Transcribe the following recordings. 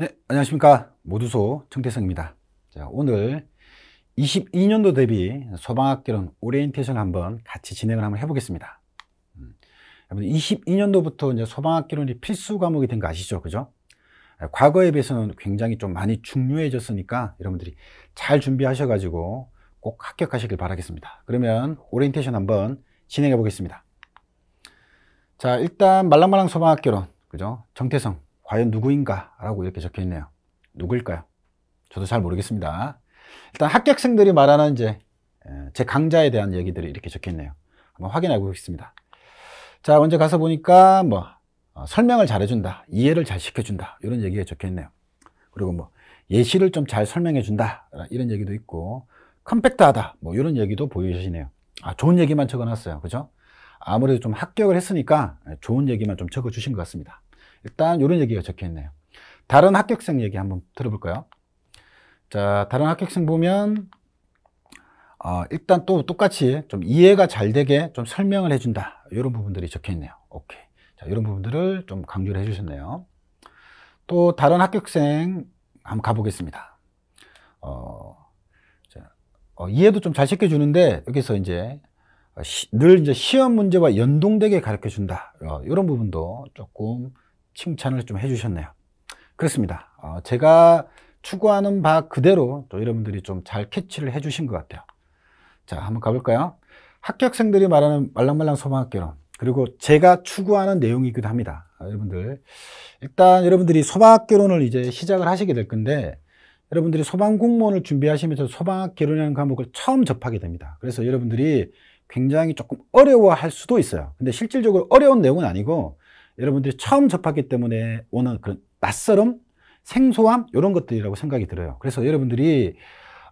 네, 안녕하십니까. 모두소 정태성입니다. 자, 오늘 22년도 대비 소방학 개론 오리엔테이션 을 한번 같이 진행을 한번 해보겠습니다. 22년도부터 음, 이제 소방학 개론이 필수 과목이 된 거 아시죠? 그죠? 아, 과거에 비해서는 굉장히 좀 많이 중요해졌으니까 여러분들이 잘 준비하셔가지고 꼭 합격하시길 바라겠습니다. 그러면 오리엔테이션 한번 진행해 보겠습니다. 자, 일단 말랑말랑 소방학 개론, 그죠? 정태성, 과연 누구인가? 라고 이렇게 적혀 있네요. 누구일까요? 저도 잘 모르겠습니다. 일단 합격생들이 말하는 이제 제 강좌에 대한 얘기들이 이렇게 적혀 있네요. 한번 확인해 보겠습니다. 자, 먼저 가서 보니까 뭐 어, 설명을 잘 해준다, 이해를 잘 시켜준다 이런 얘기가 적혀 있네요. 그리고 뭐 예시를 좀 잘 설명해 준다 이런 얘기도 있고 컴팩트하다 뭐 이런 얘기도 보여주시네요. 아, 좋은 얘기만 적어놨어요, 그죠? 아무래도 좀 합격을 했으니까 좋은 얘기만 좀 적어주신 것 같습니다. 일단 이런 얘기가 적혀 있네요. 다른 합격생 얘기 한번 들어볼까요? 자, 다른 합격생 보면 어, 일단 또 똑같이 좀 이해가 잘 되게 좀 설명을 해준다. 이런 부분들이 적혀 있네요. 오케이. 자, 이런 부분들을 좀 강조를 해주셨네요. 또 다른 합격생 한번 가보겠습니다. 어, 자, 어, 이해도 좀 잘 시켜주는데 여기서 이제 어, 시, 늘 이제 시험 문제와 연동되게 가르쳐 준다. 이런 어, 부분도 조금 칭찬을 좀 해주셨네요. 그렇습니다. 어, 제가 추구하는 바 그대로 또 여러분들이 좀 잘 캐치를 해주신 것 같아요. 자, 한번 가볼까요? 합격생들이 말하는 말랑말랑 소방학교론 그리고 제가 추구하는 내용이기도 합니다. 아, 여러분들 일단 여러분들이 소방학교론을 이제 시작을 하시게 될 건데 여러분들이 소방공무원을 준비하시면서 소방학교론이라는 과목을 처음 접하게 됩니다. 그래서 여러분들이 굉장히 조금 어려워할 수도 있어요. 근데 실질적으로 어려운 내용은 아니고 여러분들이 처음 접하기 때문에 오는 그런 낯설음, 생소함 이런 것들이라고 생각이 들어요. 그래서 여러분들이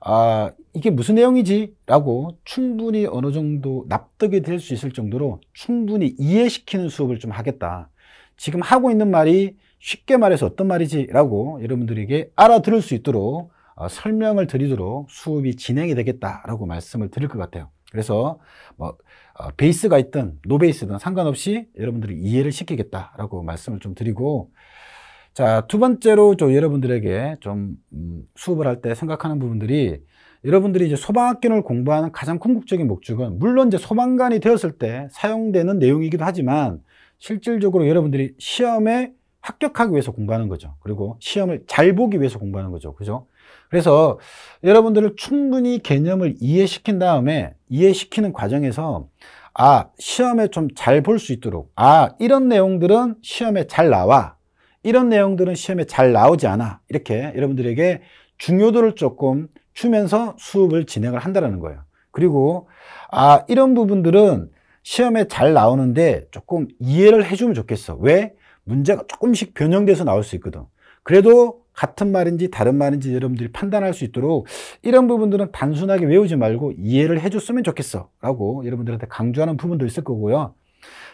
아, 이게 무슨 내용이지? 라고 충분히 어느 정도 납득이 될 수 있을 정도로 충분히 이해시키는 수업을 좀 하겠다. 지금 하고 있는 말이 쉽게 말해서 어떤 말이지? 라고 여러분들에게 알아들을 수 있도록 어, 설명을 드리도록 수업이 진행이 되겠다라고 말씀을 드릴 것 같아요. 그래서 뭐 어, 베이스가 있든 노베이스든 상관없이 여러분들이 이해를 시키겠다라고 말씀을 좀 드리고 자, 두 번째로 저 여러분들에게 좀 음, 수업을 할 때 생각하는 부분들이 여러분들이 이제 소방학교를 공부하는 가장 궁극적인 목적은 물론 이제 소방관이 되었을 때 사용되는 내용이기도 하지만 실질적으로 여러분들이 시험에 합격하기 위해서 공부하는 거죠. 그리고 시험을 잘 보기 위해서 공부하는 거죠. 그죠? 그래서 여러분들을 충분히 개념을 이해시킨 다음에 이해시키는 과정에서 아 시험에 좀 잘 볼 수 있도록 아 이런 내용들은 시험에 잘 나와 이런 내용들은 시험에 잘 나오지 않아 이렇게 여러분들에게 중요도를 조금 주면서 수업을 진행을 한다는 거예요 그리고 아 이런 부분들은 시험에 잘 나오는데 조금 이해를 해주면 좋겠어 왜? 문제가 조금씩 변형돼서 나올 수 있거든 그래도 같은 말인지 다른 말인지 여러분들이 판단할 수 있도록 이런 부분들은 단순하게 외우지 말고 이해를 해줬으면 좋겠어 라고 여러분들한테 강조하는 부분도 있을 거고요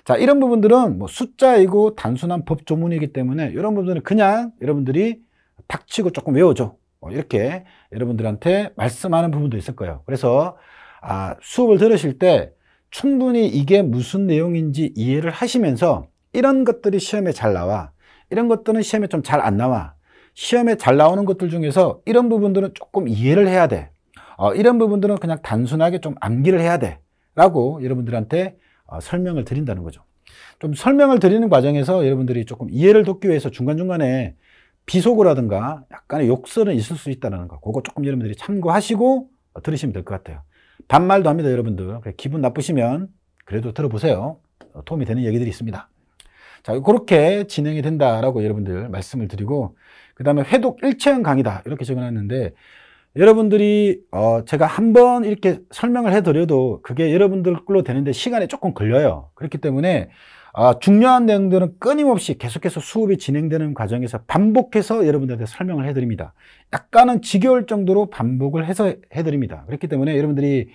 자 이런 부분들은 뭐 숫자이고 단순한 법 조문이기 때문에 이런 부분은 그냥 여러분들이 닥치고 조금 외워줘 뭐 이렇게 여러분들한테 말씀하는 부분도 있을 거예요 그래서 아, 수업을 들으실 때 충분히 이게 무슨 내용인지 이해를 하시면서 이런 것들이 시험에 잘 나와 이런 것들은 시험에 좀 잘 안 나와 시험에 잘 나오는 것들 중에서 이런 부분들은 조금 이해를 해야 돼. 어, 이런 부분들은 그냥 단순하게 좀 암기를 해야 돼. 라고 여러분들한테 어, 설명을 드린다는 거죠. 좀 설명을 드리는 과정에서 여러분들이 조금 이해를 돕기 위해서 중간중간에 비속어라든가 약간의 욕설은 있을 수 있다는 거. 그거 조금 여러분들이 참고하시고 어, 들으시면 될 것 같아요. 반말도 합니다, 여러분들. 기분 나쁘시면 그래도 들어보세요. 어, 도움이 되는 얘기들이 있습니다. 자, 그렇게 진행이 된다라고 여러분들 말씀을 드리고 그 다음에 회독 일체형 강의다 이렇게 적어놨는데 여러분들이 어 제가 한 번 이렇게 설명을 해드려도 그게 여러분들 걸로 되는데 시간이 조금 걸려요 그렇기 때문에 아 중요한 내용들은 끊임없이 계속해서 수업이 진행되는 과정에서 반복해서 여러분들한테 설명을 해드립니다 약간은 지겨울 정도로 반복을 해서 해드립니다 그렇기 때문에 여러분들이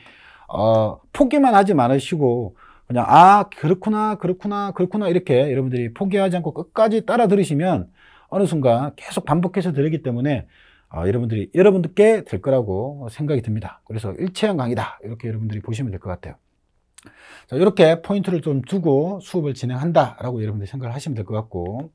어 포기만 하지 말으시고 그냥 아 그렇구나 그렇구나 그렇구나 이렇게 여러분들이 포기하지 않고 끝까지 따라 들으시면 어느 순간 계속 반복해서 들리기 때문에 어, 여러분들이 여러분들께 될 거라고 생각이 듭니다. 그래서 일체형 강의다 이렇게 여러분들이 보시면 될 것 같아요. 자, 이렇게 포인트를 좀 두고 수업을 진행한다라고 여러분들이 생각을 하시면 될 것 같고,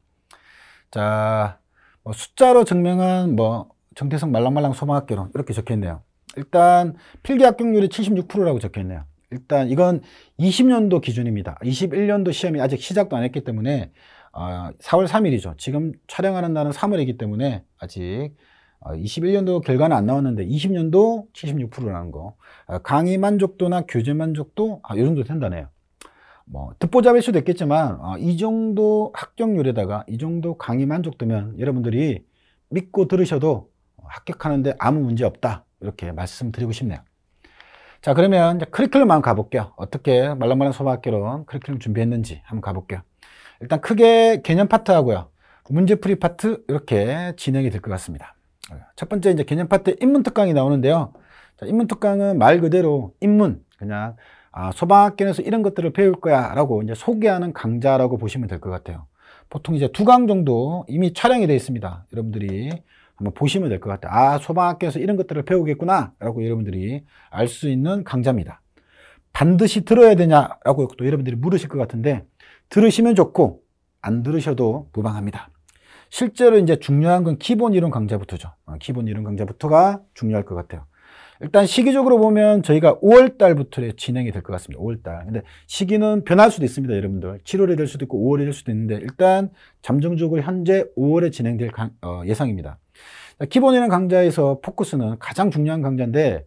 자뭐 숫자로 증명한 뭐 정태성 말랑말랑 소방학교론 이렇게 적혀있네요. 일단 필기 합격률이 76%라고 적혀있네요. 일단 이건 20년도 기준입니다. 21년도 시험이 아직 시작도 안 했기 때문에 4월 아, 3일이죠. 지금 촬영하는 날은 3월이기 때문에 아직 21년도 어, 결과는 안 나왔는데 20년도 76%라는 거 아, 강의 만족도나 교재 만족도 아, 요 정도 된다네요 뭐 듣보잡일 수도 있겠지만 아, 이 정도 합격률에다가 이 정도 강의 만족도면 여러분들이 믿고 들으셔도 합격하는데 아무 문제 없다 이렇게 말씀드리고 싶네요 자 그러면 이제 커리큘럼 한번 가볼게요 어떻게 말랑말랑 소박학교론 커리큘럼 준비했는지 한번 가볼게요 일단 크게 개념 파트하고요. 문제풀이 파트 이렇게 진행이 될 것 같습니다. 어, 첫 번째 이제 개념 파트 입문 특강이 나오는데요. 자, 인문 특강은 말 그대로 입문 그냥 아, 소방학교에서 이런 것들을 배울 거야라고 이제 소개하는 강좌라고 보시면 될 것 같아요. 보통 이제 두 강 정도 이미 촬영이 되어 있습니다. 여러분들이 한번 보시면 될 것 같아요. 아, 소방학교에서 이런 것들을 배우겠구나라고 여러분들이 알 수 있는 강좌입니다. 반드시 들어야 되냐라고 또 여러분들이 물으실 것 같은데 들으시면 좋고 안 들으셔도 무방합니다. 실제로 이제 중요한 건 기본 이론 강좌부터죠. 어, 기본 이론 강좌부터가 중요할 것 같아요. 일단 시기적으로 보면 저희가 5월 달부터 진행이 될 것 같습니다. 5월 달. 근데 시기는 변할 수도 있습니다, 여러분들. 7월이 될 수도 있고 5월이 될 수도 있는데 일단 잠정적으로 현재 5월에 진행될 어, 예상입니다. 기본 이론 강좌에서 포커스는 가장 중요한 강좌인데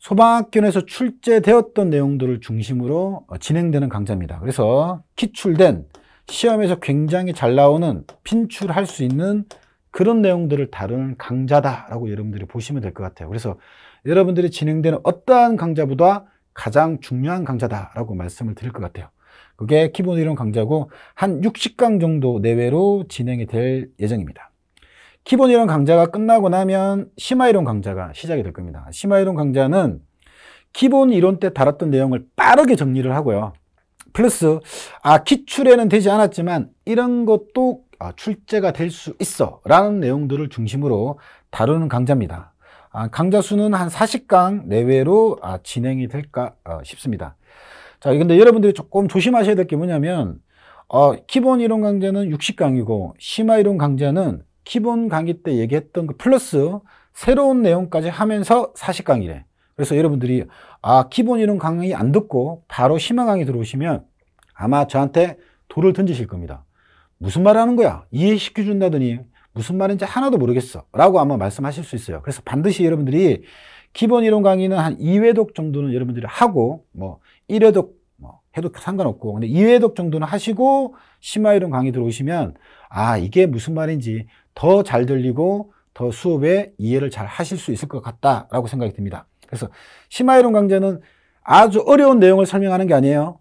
소방학교에서 출제되었던 내용들을 중심으로 어, 진행되는 강좌입니다. 그래서 기출된 시험에서 굉장히 잘 나오는 핀출할 수 있는 그런 내용들을 다루는 강좌다라고 여러분들이 보시면 될 것 같아요. 그래서 여러분들이 진행되는 어떠한 강좌보다 가장 중요한 강좌다라고 말씀을 드릴 것 같아요. 그게 기본 이론 강좌고 한 60강 정도 내외로 진행이 될 예정입니다. 기본 이론 강좌가 끝나고 나면 심화 이론 강좌가 시작이 될 겁니다. 심화 이론 강좌는 기본 이론 때 다뤘던 내용을 빠르게 정리를 하고요. 플러스 아 기출에는 되지 않았지만 이런 것도 아, 출제가 될 수 있어 라는 내용들을 중심으로 다루는 강좌입니다. 아, 강좌 수는 한 40강 내외로 아, 진행이 될까 어, 싶습니다. 자, 근데 여러분들이 조금 조심하셔야 될 게 뭐냐면 어, 기본 이론 강좌는 60강이고 심화 이론 강좌는 기본 강의 때 얘기했던 그 플러스 새로운 내용까지 하면서 40강의래. 그래서 여러분들이 아 기본 이론 강의 안 듣고 바로 심화 강의 들어오시면 아마 저한테 돌을 던지실 겁니다. 무슨 말 하는 거야? 이해시켜준다더니 무슨 말인지 하나도 모르겠어 라고 아마 말씀하실 수 있어요. 그래서 반드시 여러분들이 기본 이론 강의는 한 2회독 정도는 여러분들이 하고 뭐 1회독 뭐 해도 상관없고 근데 2회독 정도는 하시고 심화 이론 강의 들어오시면 아 이게 무슨 말인지 더잘 들리고 더 수업에 이해를 잘 하실 수 있을 것 같다라고 생각이 듭니다. 그래서 심화이론 강좌는 아주 어려운 내용을 설명하는 게 아니에요.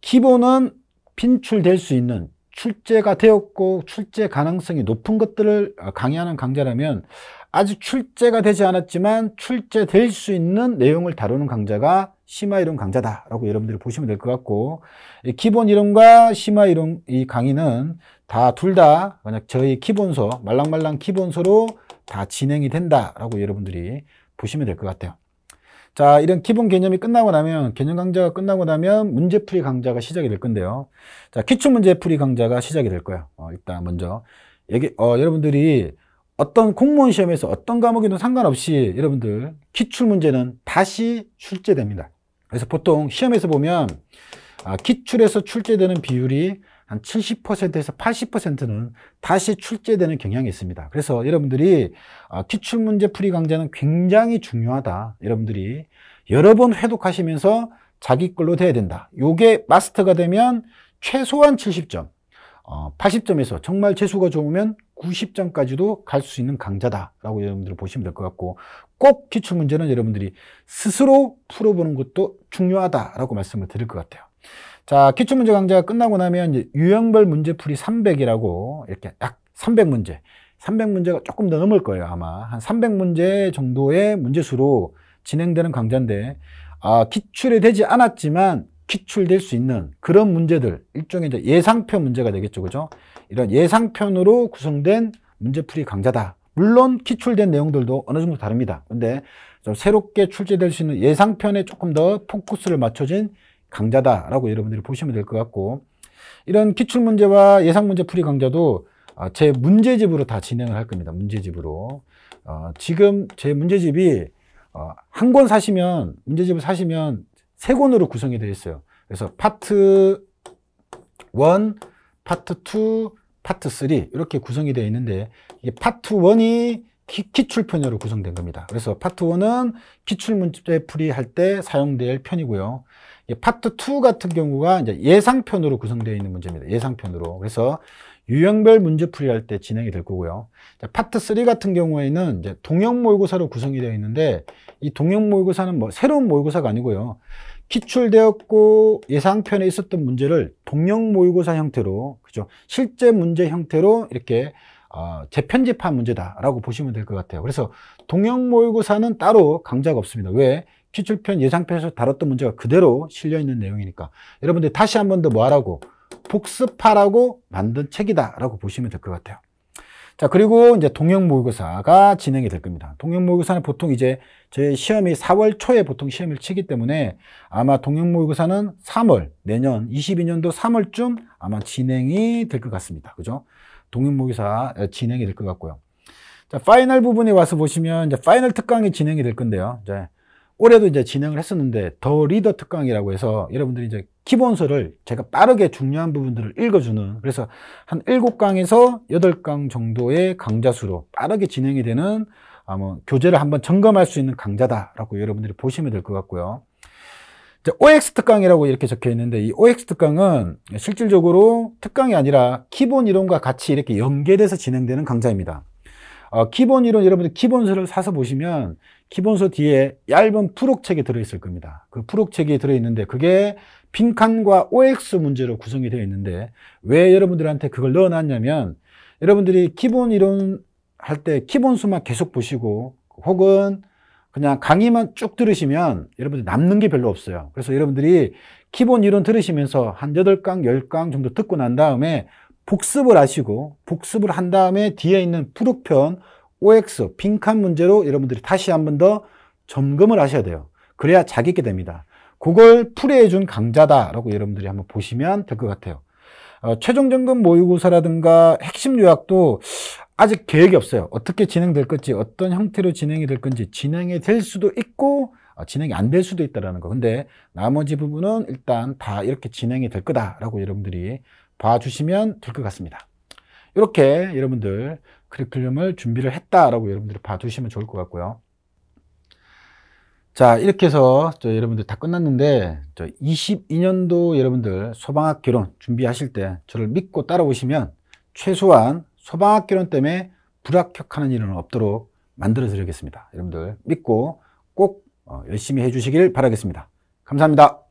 기본은 빈출될 수 있는 출제가 되었고 출제 가능성이 높은 것들을 강의하는 강좌라면 아직 출제가 되지 않았지만 출제될 수 있는 내용을 다루는 강좌가 심화이론 강좌다라고 여러분들이 보시면 될 것 같고 기본 이론과 심화이론 이 강의는 다 둘 다 만약 저희 기본서 말랑말랑 기본서로 다 진행이 된다라고 여러분들이 보시면 될 것 같아요. 자 이런 기본 개념이 끝나고 나면 개념 강좌가 끝나고 나면 문제풀이 강좌가 시작이 될 건데요. 자 기출 문제풀이 강좌가 시작이 될 거예요. 어, 일단 먼저 여기 어, 여러분들이 어떤 공무원 시험에서 어떤 과목이든 상관없이 여러분들 기출문제는 다시 출제됩니다 그래서 보통 시험에서 보면 아, 기출에서 출제되는 비율이 한 70%에서 80%는 다시 출제되는 경향이 있습니다 그래서 여러분들이 아, 기출문제 풀이 강좌는 굉장히 중요하다 여러분들이 여러 번 회독하시면서 자기 걸로 돼야 된다 요게 마스터가 되면 최소한 70점 80점에서 어, 정말 재수가 좋으면 90점까지도 갈 수 있는 강자다라고 여러분들 보시면 될 것 같고 꼭 기출문제는 여러분들이 스스로 풀어보는 것도 중요하다라고 말씀을 드릴 것 같아요. 자, 기출문제 강좌가 끝나고 나면 이제 유형별 문제풀이 300이라고 이렇게 약 300문제, 300문제가 조금 더 넘을 거예요, 아마. 한 300문제 정도의 문제수로 진행되는 강좌인데 아, 기출이 되지 않았지만 기출될 수 있는 그런 문제들 일종의 이제 예상편 문제가 되겠죠 그죠 이런 예상편으로 구성된 문제풀이 강좌다 물론 기출된 내용들도 어느 정도 다릅니다 근데 좀 새롭게 출제될 수 있는 예상편에 조금 더 포커스를 맞춰진 강좌다라고 여러분들이 보시면 될 것 같고 이런 기출문제와 예상문제풀이 강좌도 아, 제 문제집으로 다 진행을 할 겁니다 문제집으로 어, 지금 제 문제집이 어, 한권 사시면 문제집을 사시면 세 권으로 구성이 되어 있어요. 그래서 파트 1, 파트 2, 파트 3 이렇게 구성이 되어 있는데 이게 파트 1이 기, 출 편으로 구성된 겁니다. 그래서 파트 1은 기출 문제 풀이할 때 사용될 편이고요. 파트 2 같은 경우가 이제 예상편으로 구성되어 있는 문제입니다. 예상편으로. 그래서 유형별 문제풀이 할때 진행이 될 거고요. 자, 파트 3 같은 경우에는 이제 동형 모의고사로 구성이 되어 있는데 이 동형 모의고사는 뭐 새로운 모의고사가 아니고요. 기출되었고 예상편에 있었던 문제를 동형 모의고사 형태로 그죠 실제 문제 형태로 이렇게 어, 재편집한 문제다라고 보시면 될 것 같아요. 그래서 동형 모의고사는 따로 강좌가 없습니다. 왜? 기출편 예상편에서 다뤘던 문제가 그대로 실려 있는 내용이니까 여러분들 다시 한 번 더뭐 하라고 복습하라고 만든 책이다라고 보시면 될 것 같아요. 자, 그리고 이제 동영 모의고사가 진행이 될 겁니다. 동영 모의고사는 보통 이제 저희 시험이 4월 초에 보통 시험을 치기 때문에 아마 동영 모의고사는 3월, 내년 22년도 3월쯤 아마 진행이 될 것 같습니다. 그죠? 동영 모의고사 진행이 될 것 같고요. 자, 파이널 부분에 와서 보시면 이제 파이널 특강이 진행이 될 건데요. 이제 올해도 이제 진행을 했었는데 더 리더 특강이라고 해서 여러분들이 이제 기본서를 제가 빠르게 중요한 부분들을 읽어주는 그래서 한 7강에서 8강 정도의 강좌 수로 빠르게 진행이 되는 아마 교재를 한번 점검할 수 있는 강좌다라고 여러분들이 보시면 될 것 같고요. 이제 OX 특강이라고 이렇게 적혀 있는데 이 OX 특강은 실질적으로 특강이 아니라 기본 이론과 같이 이렇게 연계돼서 진행되는 강좌입니다. 어, 기본이론 여러분들 기본서를 사서 보시면 기본서 뒤에 얇은 푸록책이 들어있을 겁니다. 그 푸록책이 들어있는데 그게 빈칸과 OX 문제로 구성이 되어 있는데 왜 여러분들한테 그걸 넣어놨냐면 여러분들이 기본이론 할 때 기본수만 계속 보시고 혹은 그냥 강의만 쭉 들으시면 여러분들 남는 게 별로 없어요. 그래서 여러분들이 기본 이론 들으시면서 한 8강, 10강 정도 듣고 난 다음에 복습을 하시고 복습을 한 다음에 뒤에 있는 부록편 OX 빈칸 문제로 여러분들이 다시 한 번 더 점검을 하셔야 돼요. 그래야 자기 게 됩니다. 그걸 풀이해준 강자다라고 여러분들이 한번 보시면 될 것 같아요. 어, 최종 점검 모의고사라든가 핵심 요약도 아직 계획이 없어요. 어떻게 진행될 건지, 어떤 형태로 진행이 될 건지, 진행이 될 수도 있고, 어, 진행이 안 될 수도 있다는 라 거. 근데 나머지 부분은 일단 다 이렇게 진행이 될 거다라고 여러분들이 봐주시면 될 것 같습니다. 이렇게 여러분들 크리큘럼을 준비를 했다라고 여러분들이 봐주시면 좋을 것 같고요. 자, 이렇게 해서 저 여러분들 다 끝났는데 저 22년도 여러분들 소방학 개론 준비하실 때 저를 믿고 따라오시면 최소한 소방학 개론 때문에 불합격하는 일은 없도록 만들어 드리겠습니다. 여러분들 믿고 꼭 어, 열심히 해주시길 바라겠습니다. 감사합니다.